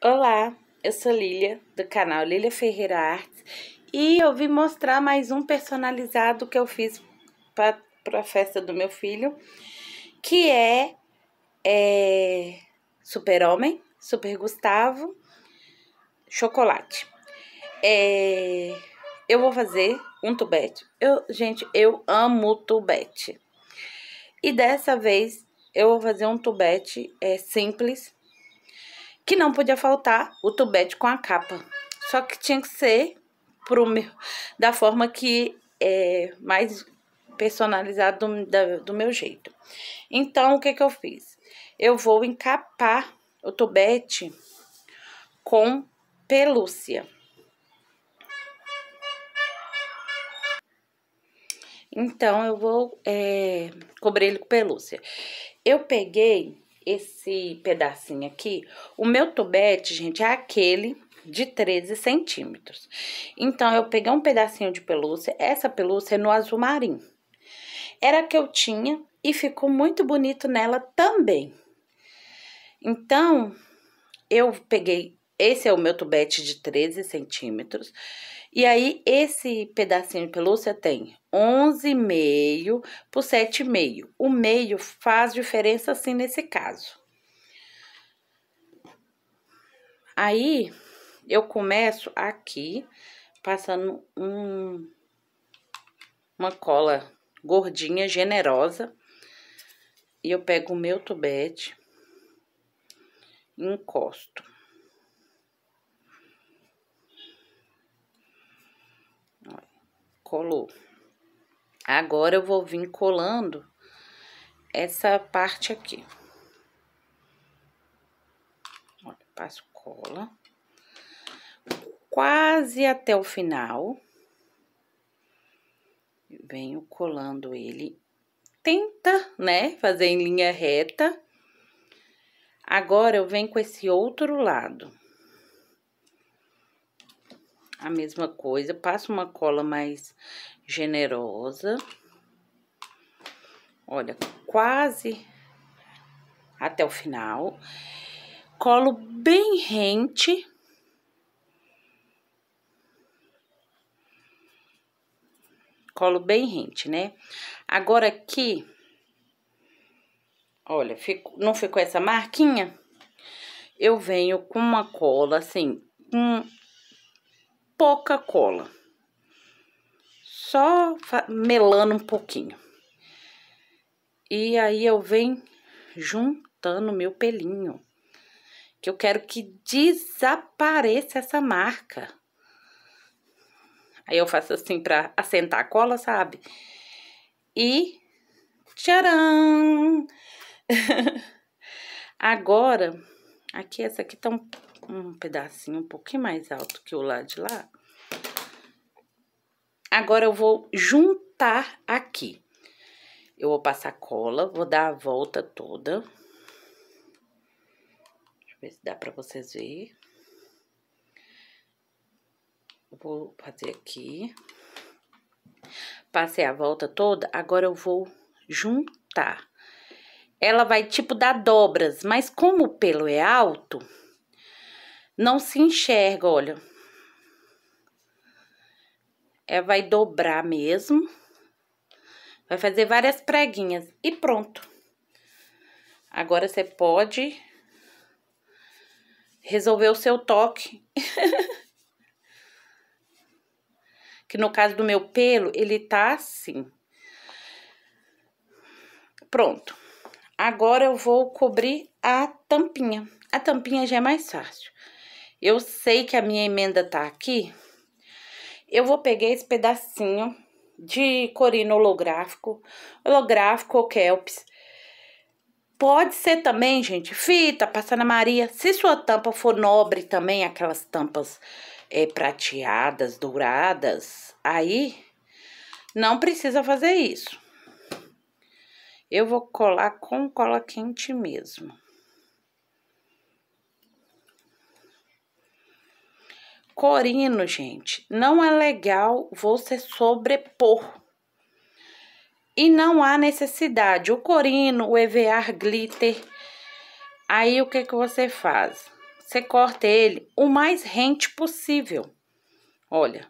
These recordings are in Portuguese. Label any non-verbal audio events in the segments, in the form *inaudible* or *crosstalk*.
Olá, eu sou Lilia, do canal Lilia Ferreira Artes, e eu vim mostrar mais um personalizado que eu fiz para a festa do meu filho, que é, é Super Homem, Super Gustavo, Chocolate. É, eu vou fazer um tubete. Eu, gente, eu amo tubete. E dessa vez eu vou fazer um tubete é, simples, que não podia faltar o tubete com a capa. Só que tinha que ser pro meu, da forma que é mais personalizado do, da, do meu jeito. Então, o que que eu fiz? Eu vou encapar o tubete com pelúcia. Então, eu vou é, cobrir ele com pelúcia. Eu peguei esse pedacinho aqui, o meu tubete, gente, é aquele de 13 centímetros. Então, eu peguei um pedacinho de pelúcia, essa pelúcia é no azul marinho. Era que eu tinha e ficou muito bonito nela também. Então, eu peguei, esse é o meu tubete de 13 centímetros, e aí, esse pedacinho de pelúcia tem 11,5 por 7,5. O meio faz diferença assim nesse caso. Aí, eu começo aqui, passando um, uma cola gordinha, generosa. E eu pego o meu tubete, encosto. colou. Agora eu vou vir colando essa parte aqui. Olha, passo cola. Quase até o final. Venho colando ele. Tenta, né, fazer em linha reta. Agora, eu venho com esse outro lado a mesma coisa. Passo uma cola mais generosa. Olha, quase até o final. Colo bem rente. Colo bem rente, né? Agora aqui, olha, fico, não ficou essa marquinha? Eu venho com uma cola, assim, com pouca cola. Só melando um pouquinho. E aí eu venho juntando meu pelinho. Que eu quero que desapareça essa marca. Aí eu faço assim pra assentar a cola, sabe? E... Tcharam! *laughs* Agora, aqui, essa aqui tá um um pedacinho um pouquinho mais alto que o lado de lá. Agora, eu vou juntar aqui. Eu vou passar cola, vou dar a volta toda. Deixa eu ver se dá pra vocês verem. Eu vou fazer aqui. Passei a volta toda, agora eu vou juntar. Ela vai tipo dar dobras, mas como o pelo é alto, não se enxerga, olha. É, vai dobrar mesmo. Vai fazer várias preguinhas e pronto. Agora você pode resolver o seu toque. *laughs* que no caso do meu pelo, ele tá assim. Pronto. Agora eu vou cobrir a tampinha. A tampinha já é mais fácil. Eu sei que a minha emenda tá aqui. Eu vou pegar esse pedacinho de corino holográfico, holográfico ou kelps. Pode ser também, gente, fita, passando a Maria. Se sua tampa for nobre também, aquelas tampas é, prateadas, douradas, aí não precisa fazer isso. Eu vou colar com cola quente mesmo. corino, gente. Não é legal você sobrepor. E não há necessidade. O corino, o EVAR glitter. Aí o que, que você faz? Você corta ele o mais rente possível. Olha,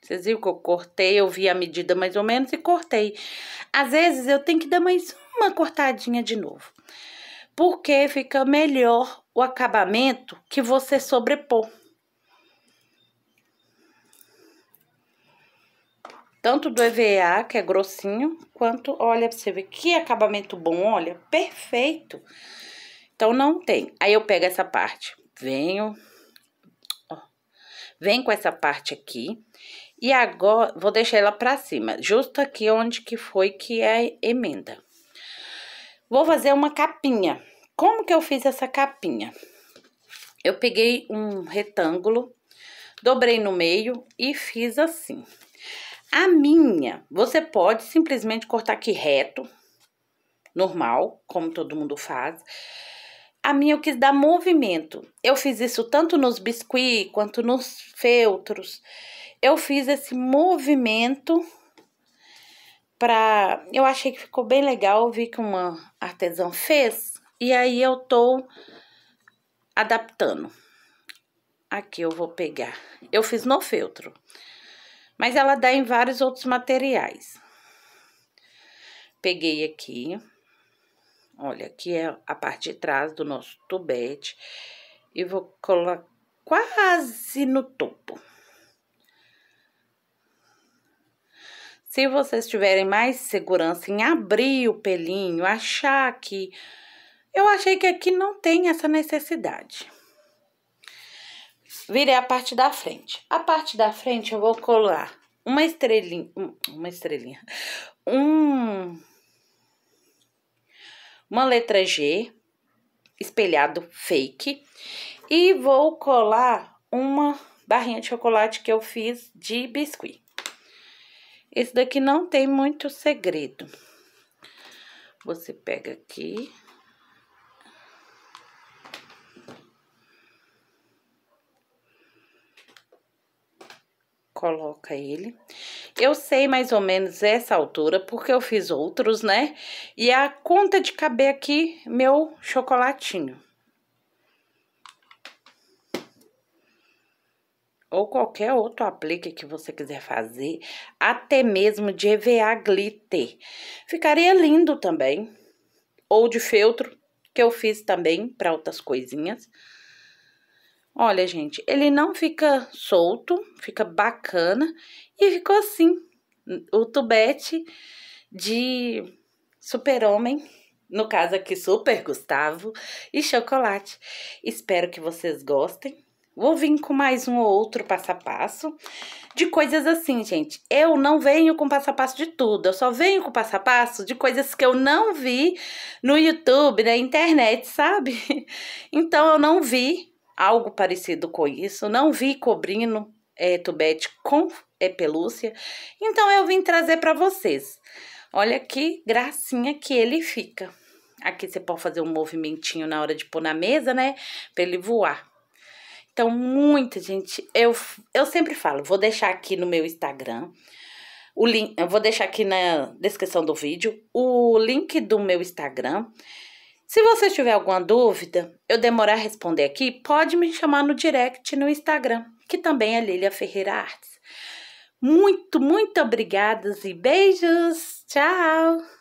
vocês viram que eu cortei, eu vi a medida mais ou menos e cortei. Às vezes eu tenho que dar mais uma cortadinha de novo. Porque fica melhor o acabamento que você sobrepor. Tanto do EVA, que é grossinho, quanto, olha, para você ver que acabamento bom, olha, perfeito. Então, não tem. Aí, eu pego essa parte, venho, ó, venho com essa parte aqui. E agora, vou deixar ela pra cima, justo aqui onde que foi que é a emenda. Vou fazer uma capinha. Como que eu fiz essa capinha? Eu peguei um retângulo, dobrei no meio e fiz assim. A minha, você pode simplesmente cortar aqui reto, normal, como todo mundo faz. A minha eu quis dar movimento. Eu fiz isso tanto nos biscuits quanto nos feltros. Eu fiz esse movimento pra... Eu achei que ficou bem legal, vi que uma artesã fez. E aí eu tô adaptando. Aqui eu vou pegar. Eu fiz no feltro mas ela dá em vários outros materiais. Peguei aqui, olha, aqui é a parte de trás do nosso tubete, e vou colocar quase no topo. Se vocês tiverem mais segurança em abrir o pelinho, achar que... Eu achei que aqui não tem essa necessidade virei a parte da frente. A parte da frente eu vou colar uma estrelinha, uma estrelinha, um, uma letra G espelhado fake e vou colar uma barrinha de chocolate que eu fiz de biscuit. Esse daqui não tem muito segredo. Você pega aqui, coloca ele. Eu sei mais ou menos essa altura, porque eu fiz outros, né? E a conta de caber aqui, meu chocolatinho. Ou qualquer outro aplique que você quiser fazer, até mesmo de EVA glitter. Ficaria lindo também. Ou de feltro, que eu fiz também para outras coisinhas. Olha, gente, ele não fica solto, fica bacana e ficou assim. O tubete de super-homem, no caso aqui super Gustavo, e chocolate. Espero que vocês gostem. Vou vir com mais um ou outro passo a passo de coisas assim, gente. Eu não venho com passo a passo de tudo, eu só venho com passo a passo de coisas que eu não vi no YouTube, na internet, sabe? *laughs* Então eu não vi algo parecido com isso. Não vi cobrindo é, tubete com é, pelúcia. Então eu vim trazer para vocês. Olha que gracinha que ele fica. Aqui você pode fazer um movimentinho na hora de pôr na mesa, né? Pra ele voar. Então, muita gente... Eu, eu sempre falo, vou deixar aqui no meu Instagram... O link, eu vou deixar aqui na descrição do vídeo o link do meu Instagram se você tiver alguma dúvida, eu demorar a responder aqui, pode me chamar no direct no Instagram, que também é Lilia Ferreira Artes. Muito, muito obrigada e beijos. Tchau.